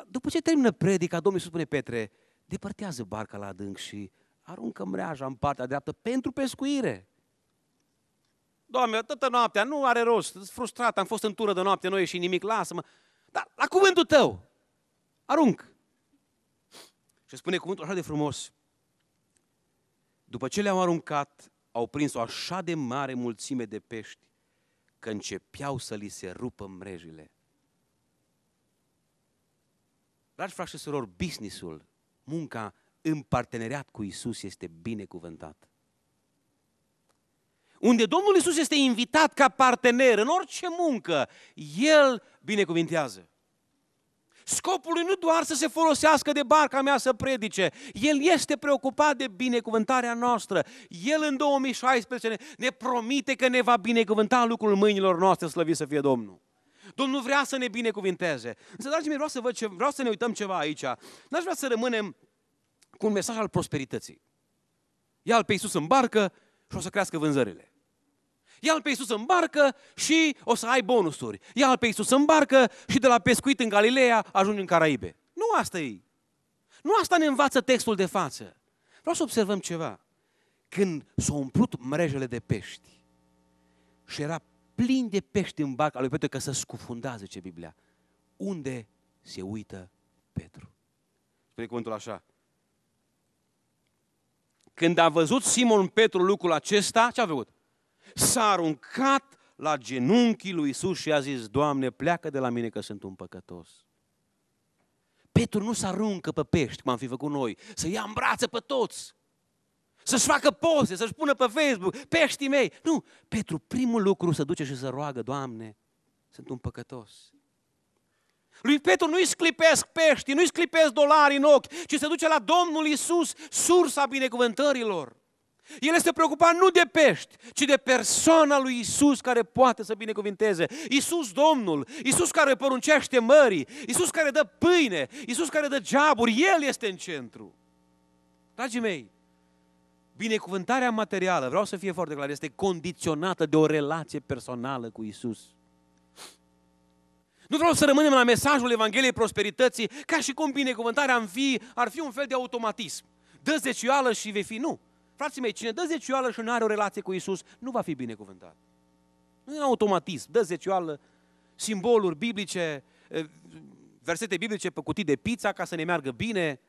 După ce termină predica, Domnul Iisus spune Petre, depărtează barca la adânc și aruncă mreaja în partea dreaptă pentru pescuire. Doamne, toată noaptea, nu are rost, sunt frustrat, am fost în tură de noapte, noi și nimic, lasă-mă. Dar la cuvântul tău, arunc. Și spune cuvântul așa de frumos. După ce le-au aruncat, au prins o așa de mare mulțime de pești că începeau să li se rupă mrejile. Dragi frați și surori, businessul, munca în parteneriat cu Isus este binecuvântat. Unde Domnul Isus este invitat ca partener în orice muncă, El binecuvintează. Scopul lui nu doar să se folosească de barca mea să predice, El este preocupat de binecuvântarea noastră. El în 2016 ne promite că ne va binecuvânta lucrul mâinilor noastre, slăvit să fie Domnul. Domnul vrea să ne binecuvinteze. Însă, dragii mei, vreau să, văd ce, vreau să ne uităm ceva aici. N-aș vrea să rămânem cu un mesaj al prosperității. Ia-l pe Iisus în barcă și o să crească vânzările. Ia-l pe Iisus în barcă și o să ai bonusuri. Ia-l pe Iisus în barcă și de la pescuit în Galileea ajungi în Caraibe. Nu asta e. Nu asta ne învață textul de față. Vreau să observăm ceva. Când s-au umplut mrejele de pești și era plin de pești în barca lui Petru că să scufunda, zice Biblia, unde se uită Petru? Spune cuvântul așa. Când a văzut Simon Petru lucrul acesta, ce a făcut? s-a aruncat la genunchii lui Isus și a zis, Doamne, pleacă de la mine că sunt un păcătos. Petru nu s aruncă pe pești, cum am fi făcut noi, să ia în brață pe toți, să-și facă poze, să-și pună pe Facebook, peștii mei. Nu, Petru, primul lucru să duce și să roagă, Doamne, sunt un păcătos. Lui Petru nu-i sclipesc peștii, nu-i sclipesc dolari în ochi, ci se duce la Domnul Isus, sursa binecuvântărilor. El este preocupat nu de pești, ci de persoana lui Isus care poate să binecuvinteze. Isus Domnul, Isus care poruncește mării, Isus care dă pâine, Isus care dă geaburi, El este în centru. Dragii mei, binecuvântarea materială, vreau să fie foarte clar, este condiționată de o relație personală cu Isus. Nu vreau să rămânem la mesajul Evangheliei Prosperității ca și cum binecuvântarea în fi, ar fi un fel de automatism. Dă zecioală și vei fi. Nu. Frații mei, cine dă zecioală și nu are o relație cu Isus, nu va fi binecuvântat. Nu e automatism. Dă zecioală, simboluri biblice, versete biblice pe cutii de pizza ca să ne meargă bine,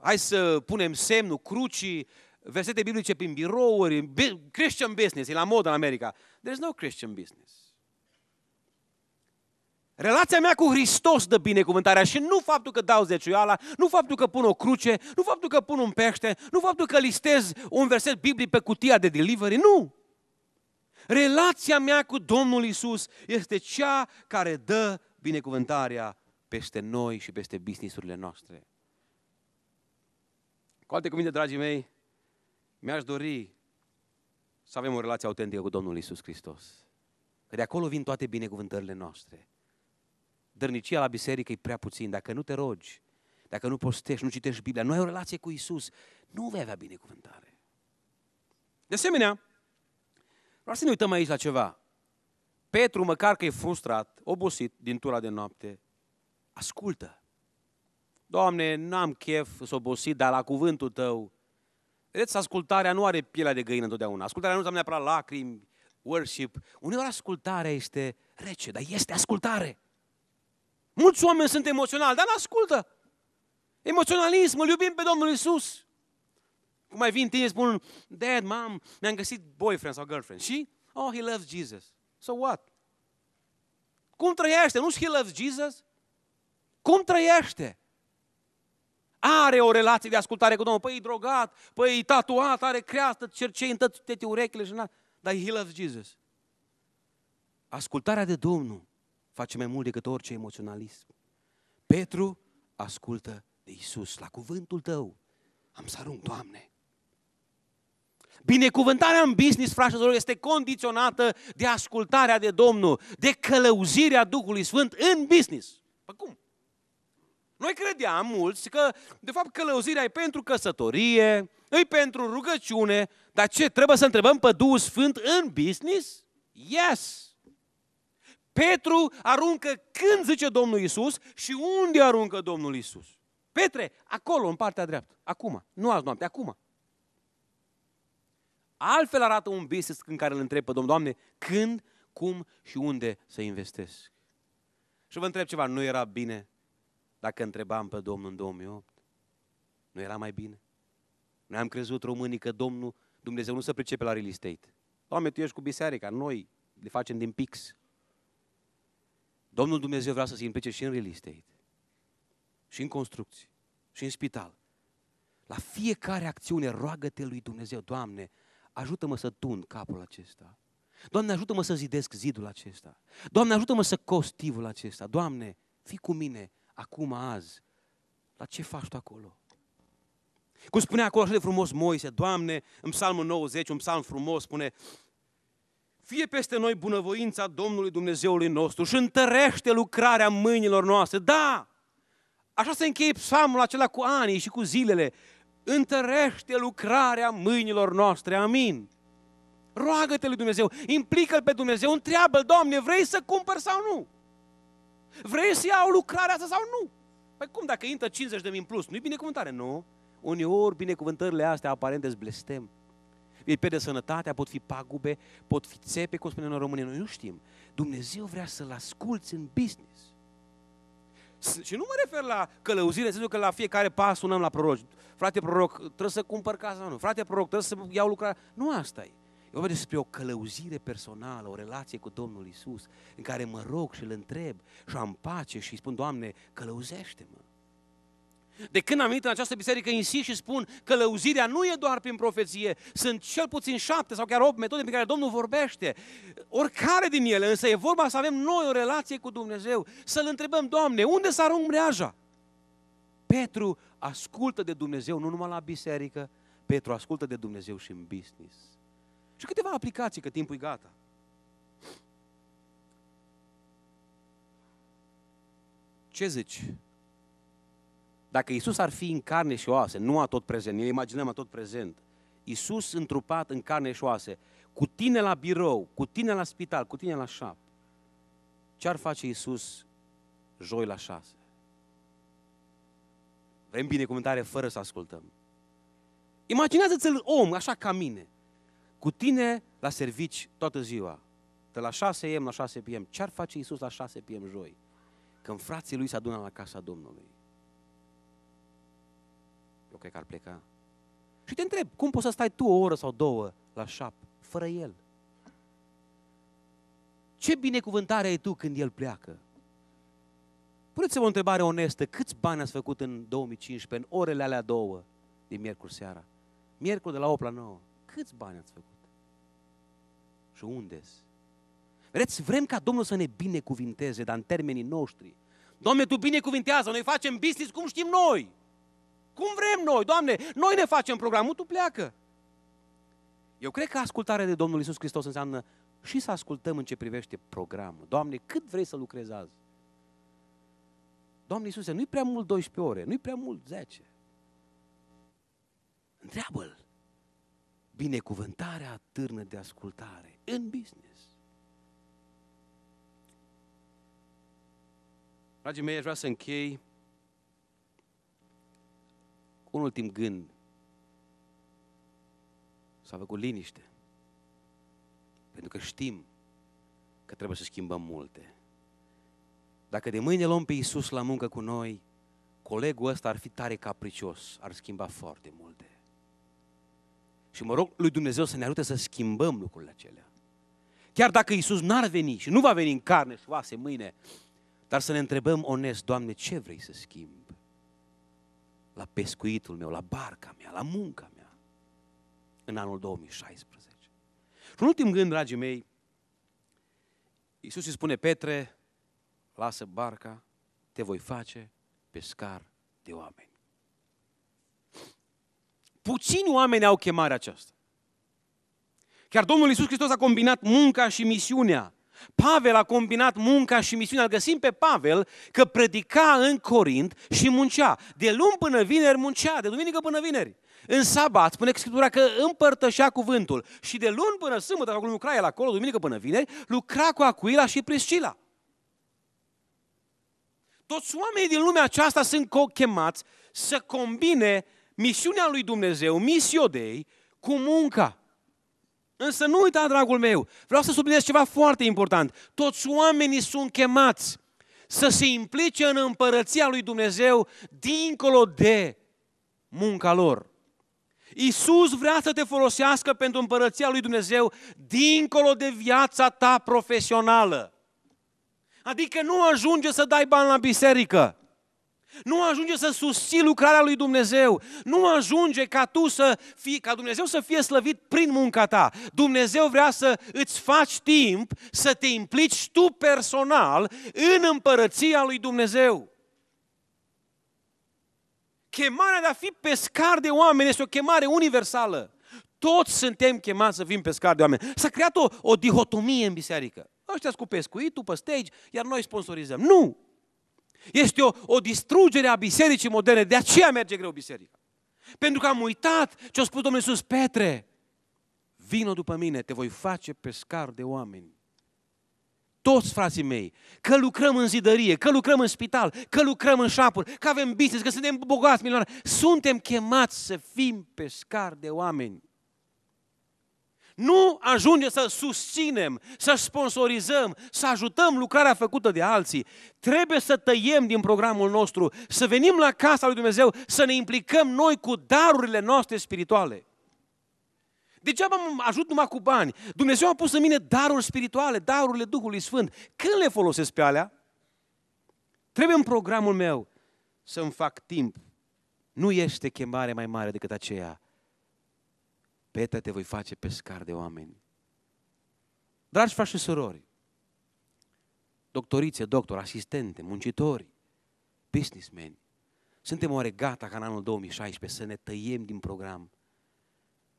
hai să punem semnul crucii, versete biblice prin birouri, Christian business, e la modă în America. There's no Christian business. Relația mea cu Hristos dă binecuvântarea și nu faptul că dau zeciuiala, nu faptul că pun o cruce, nu faptul că pun un pește, nu faptul că listez un verset biblic pe cutia de delivery, nu! Relația mea cu Domnul Isus este cea care dă binecuvântarea peste noi și peste businessurile noastre. Cu alte cuvinte, dragii mei, mi-aș dori să avem o relație autentică cu Domnul Isus Hristos. Că de acolo vin toate binecuvântările noastre dărnicia la biserică e prea puțin, dacă nu te rogi, dacă nu postești, nu citești Biblia, nu ai o relație cu Isus, nu vei avea binecuvântare. De asemenea, vreau să ne uităm aici la ceva. Petru, măcar că e frustrat, obosit din tura de noapte, ascultă. Doamne, n-am chef, să obosit, dar la cuvântul Tău. Vedeți, ascultarea nu are pielea de găină întotdeauna. Ascultarea nu înseamnă neapărat lacrimi, worship. Uneori ascultarea este rece, dar este ascultare. Mulți oameni sunt emoționali, dar ascultă. Emoționalism, îl iubim pe Domnul Isus. Cum mai vin tine, spun, Dad, mom, mi-am găsit boyfriend sau girlfriend. Și? Oh, he loves Jesus. So what? Cum trăiește? Nu he loves Jesus? Cum trăiește? Are o relație de ascultare cu Domnul. Păi e drogat, păi e tatuat, are creastă, cercei în toate urechile și na. Dar he loves Jesus. Ascultarea de Domnul face mai mult decât orice emoționalism. Petru ascultă de Isus, la cuvântul tău. Am să arunc, Doamne. Binecuvântarea în business, frașilor, este condiționată de ascultarea de Domnul, de călăuzirea Duhului Sfânt în business. Păi cum? Noi credeam mulți că, de fapt, călăuzirea e pentru căsătorie, e pentru rugăciune, dar ce, trebuie să întrebăm pe Duhul Sfânt în business? Yes! Petru aruncă când zice Domnul Isus și unde aruncă Domnul Isus. Petre, acolo, în partea dreaptă. Acum, nu azi noapte, acum. Altfel arată un business în care îl întreb pe Domnul, Doamne, când, cum și unde să investesc. Și vă întreb ceva, nu era bine dacă întrebam pe Domnul în 2008? Nu era mai bine? Noi am crezut românii că Domnul, Dumnezeu nu se pricepe la real estate. Doamne, tu ești cu biserica, noi le facem din pix. Domnul Dumnezeu vrea să se implice și în real estate, și în construcții, și în spital. La fiecare acțiune roagă-te lui Dumnezeu, Doamne, ajută-mă să tund capul acesta. Doamne, ajută-mă să zidesc zidul acesta. Doamne, ajută-mă să costivul acesta. Doamne, fii cu mine acum, azi. La ce faci tu acolo? Cum spunea acolo așa de frumos Moise, Doamne, în psalmul 90, un psalm frumos, spune, fie peste noi bunăvoința Domnului Dumnezeului nostru și întărește lucrarea mâinilor noastre. Da! Așa se încheie psalmul acela cu anii și cu zilele. Întărește lucrarea mâinilor noastre. Amin. Roagă-te lui Dumnezeu, implică-L pe Dumnezeu, întreabă-L, Doamne, vrei să cumpăr sau nu? Vrei să iau lucrarea asta sau nu? Păi cum dacă intră 50 de mii în plus? Nu-i binecuvântare? Nu. Uneori binecuvântările astea aparente blestem îi pierde sănătatea, pot fi pagube, pot fi țepe, cum spunem noi românii, noi nu știm. Dumnezeu vrea să-l asculți în business. Și nu mă refer la călăuzire, în că la fiecare pas sunăm la proroci. Frate proroc, trebuie să cumpăr casa, nu. Frate proroc, trebuie să iau lucrarea. Nu asta e. E vorba despre o călăuzire personală, o relație cu Domnul Isus, în care mă rog și îl întreb și am pace și îi spun, Doamne, călăuzește-mă. De când am venit în această biserică, insist și spun că lăuzirea nu e doar prin profeție. Sunt cel puțin șapte sau chiar opt metode prin care Domnul vorbește. Oricare din ele, însă e vorba să avem noi o relație cu Dumnezeu. Să-L întrebăm, Doamne, unde să arunc mreaja? Petru ascultă de Dumnezeu, nu numai la biserică, Petru ascultă de Dumnezeu și în business. Și câteva aplicații, că timpul e gata. Ce zici dacă Isus ar fi în carne și oase, nu a tot prezent, ne imaginăm a tot prezent, Isus întrupat în carne și oase, cu tine la birou, cu tine la spital, cu tine la șap, ce ar face Isus joi la șase? Vrem binecuvântare fără să ascultăm. Imaginează-ți-l om, așa ca mine, cu tine la servici toată ziua, de la 6 pm, la 6 pm. Ce ar face Isus la 6 pm joi? Când frații lui se adună la casa Domnului exemplu, cred că ar pleca. Și te întreb, cum poți să stai tu o oră sau două la șap, fără el? Ce binecuvântare ai tu când el pleacă? Puneți-vă o întrebare onestă, câți bani ați făcut în 2015, în orele alea două din miercuri seara? Miercuri de la 8 la 9. Câți bani ați făcut? Și unde Vreți, vrem ca Domnul să ne binecuvinteze, dar în termenii noștri. Domne, Tu binecuvintează, noi facem business cum știm noi. Cum vrem noi, Doamne? Noi ne facem programul, Tu pleacă. Eu cred că ascultarea de Domnul Isus Hristos înseamnă și să ascultăm în ce privește programul. Doamne, cât vrei să lucrezi azi? Doamne Iisuse, nu-i prea mult 12 ore, nu-i prea mult 10. Întreabă-l. Binecuvântarea târnă de ascultare în business. Dragii mei, aș vrea să închei un ultim gând. S-a făcut liniște. Pentru că știm că trebuie să schimbăm multe. Dacă de mâine luăm pe Iisus la muncă cu noi, colegul ăsta ar fi tare capricios, ar schimba foarte multe. Și mă rog lui Dumnezeu să ne ajute să schimbăm lucrurile acelea. Chiar dacă Iisus n-ar veni și nu va veni în carne și oase mâine, dar să ne întrebăm onest, Doamne, ce vrei să schimbi? la pescuitul meu, la barca mea, la munca mea în anul 2016. Și în ultim gând, dragii mei, Iisus îi spune, Petre, lasă barca, te voi face pescar de oameni. Puțini oameni au chemarea aceasta. Chiar Domnul Iisus Hristos a combinat munca și misiunea Pavel a combinat munca și misiunea. Îl găsim pe Pavel că predica în Corint și muncea. De luni până vineri muncea, de duminică până vineri. În sabat, spune Scriptura că împărtășea cuvântul și de luni până sâmbătă, dacă lucra el acolo, duminică până vineri, lucra cu Acuila și Priscila. Toți oamenii din lumea aceasta sunt chemați să combine misiunea lui Dumnezeu, misiodei, cu munca. Însă nu uita, dragul meu, vreau să subliniez ceva foarte important. Toți oamenii sunt chemați să se implice în împărăția lui Dumnezeu dincolo de munca lor. Iisus vrea să te folosească pentru împărăția lui Dumnezeu dincolo de viața ta profesională. Adică nu ajunge să dai bani la biserică. Nu ajunge să susții lucrarea lui Dumnezeu. Nu ajunge ca tu să fii, ca Dumnezeu să fie slăvit prin munca ta. Dumnezeu vrea să îți faci timp să te implici tu personal în împărăția lui Dumnezeu. Chemarea de a fi pescar de oameni este o chemare universală. Toți suntem chemați să fim pescari de oameni. S-a creat o, o dihotomie în biserică. Ăștia cu pescuitul pe stage, iar noi sponsorizăm. Nu! Este o, o distrugere a bisericii moderne, de aceea merge greu biserica. Pentru că am uitat ce a spus Domnul Iisus Petre. Vino după mine, te voi face pescar de oameni. Toți frații mei, că lucrăm în zidărie, că lucrăm în spital, că lucrăm în șapuri, că avem business, că suntem bogați, milioane, suntem chemați să fim pescari de oameni. Nu ajunge să susținem, să sponsorizăm, să ajutăm lucrarea făcută de alții. Trebuie să tăiem din programul nostru, să venim la casa lui Dumnezeu, să ne implicăm noi cu darurile noastre spirituale. Degeaba mă ajut numai cu bani. Dumnezeu a pus în mine daruri spirituale, darurile Duhului Sfânt. Când le folosesc pe alea? Trebuie în programul meu să-mi fac timp. Nu este chemare mai mare decât aceea Petre, te voi face pescar de oameni. Dragi frați și surori, doctorițe, doctor, asistente, muncitori, businessmen, suntem oare gata ca în anul 2016 să ne tăiem din program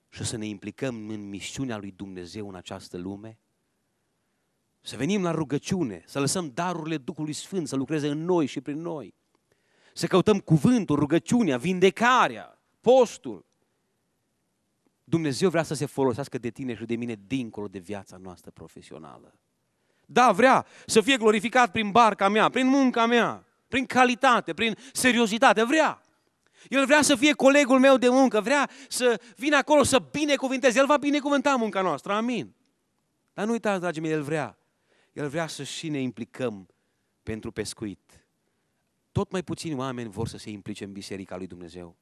și să ne implicăm în misiunea lui Dumnezeu în această lume? Să venim la rugăciune, să lăsăm darurile Duhului Sfânt să lucreze în noi și prin noi. Să căutăm cuvântul, rugăciunea, vindecarea, postul. Dumnezeu vrea să se folosească de tine și de mine dincolo de viața noastră profesională. Da, vrea să fie glorificat prin barca mea, prin munca mea, prin calitate, prin seriozitate, vrea. El vrea să fie colegul meu de muncă, vrea să vină acolo să binecuvinteze. El va binecuvânta munca noastră, amin. Dar nu uitați, dragii mei, El vrea. El vrea să și ne implicăm pentru pescuit. Tot mai puțini oameni vor să se implice în biserica lui Dumnezeu.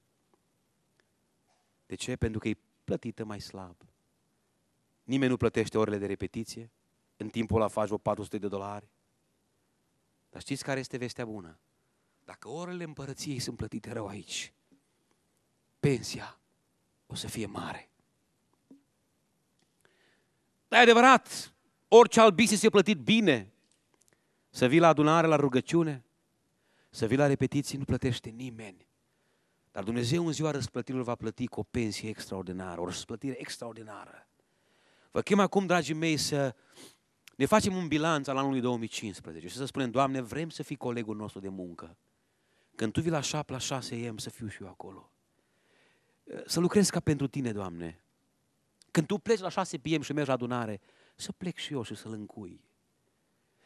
De ce? Pentru că e plătită mai slab. Nimeni nu plătește orele de repetiție, în timpul ăla faci o 400 de dolari. Dar știți care este vestea bună? Dacă orele împărăției sunt plătite rău aici, pensia o să fie mare. Dar e adevărat, orice alt business e plătit bine. Să vii la adunare, la rugăciune, să vii la repetiții, nu plătește nimeni. Dar Dumnezeu în ziua răsplătirilor va plăti cu o pensie extraordinară, o răsplătire extraordinară. Vă chem acum, dragii mei, să ne facem un bilanț al anului 2015 și să spunem, Doamne, vrem să fii colegul nostru de muncă. Când Tu vii la 7, la 6 am să fiu și eu acolo. Să lucrez ca pentru Tine, Doamne. Când Tu pleci la 6 p.m. și mergi la adunare, să plec și eu și să-L încui.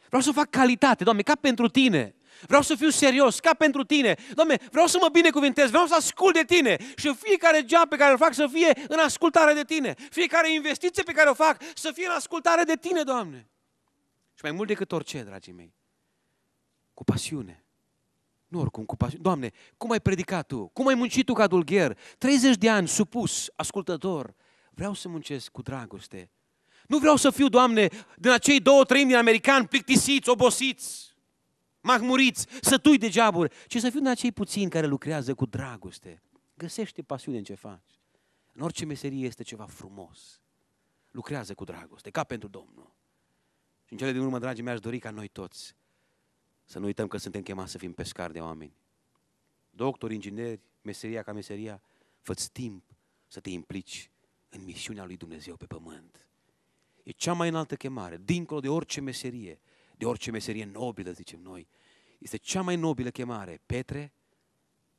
Vreau să fac calitate, Doamne, ca pentru Tine. Vreau să fiu serios, ca pentru tine. Doamne, vreau să mă binecuvintez, vreau să ascult de tine. Și fiecare geam pe care îl fac să fie în ascultare de tine. Fiecare investiție pe care o fac să fie în ascultare de tine, Doamne. Și mai mult decât orice, dragii mei. Cu pasiune. Nu oricum, cu pasiune. Doamne, cum ai predicat tu? Cum ai muncit tu ca dulgher? 30 de ani, supus, ascultător. Vreau să muncesc cu dragoste. Nu vreau să fiu, Doamne, din acei două treimi americani plictisiți, obosiți mahmuriți, sătui de geaburi, ci să fiu de acei puțini care lucrează cu dragoste. Găsește pasiune în ce faci. În orice meserie este ceva frumos. Lucrează cu dragoste, ca pentru Domnul. Și în cele din urmă, dragii mei, aș dori ca noi toți să nu uităm că suntem chemați să fim pescari de oameni. Doctori, ingineri, meseria ca meseria, fă timp să te implici în misiunea lui Dumnezeu pe pământ. E cea mai înaltă chemare, dincolo de orice meserie, de orice meserie nobilă, zicem noi. Este cea mai nobilă chemare. Petre,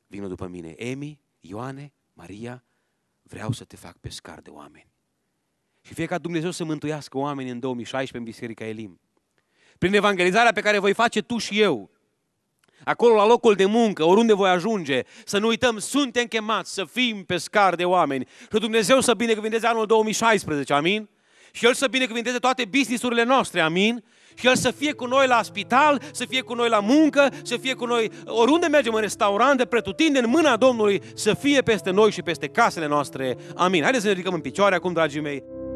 vină după mine. Emi, Ioane, Maria, vreau să te fac pescar de oameni. Și fie ca Dumnezeu să mântuiască oamenii în 2016 în Biserica Elim. Prin evangelizarea pe care voi face tu și eu, acolo la locul de muncă, oriunde voi ajunge, să nu uităm, suntem chemați să fim pescari de oameni. Și Dumnezeu să binecuvinteze anul 2016, amin? Și El să binecuvinteze toate businessurile noastre, amin? Și El să fie cu noi la spital, să fie cu noi la muncă, să fie cu noi oriunde mergem, în restaurant, de pretutinde în mâna Domnului să fie peste noi și peste casele noastre. Amin. Haideți să ne ridicăm în picioare acum, dragii mei.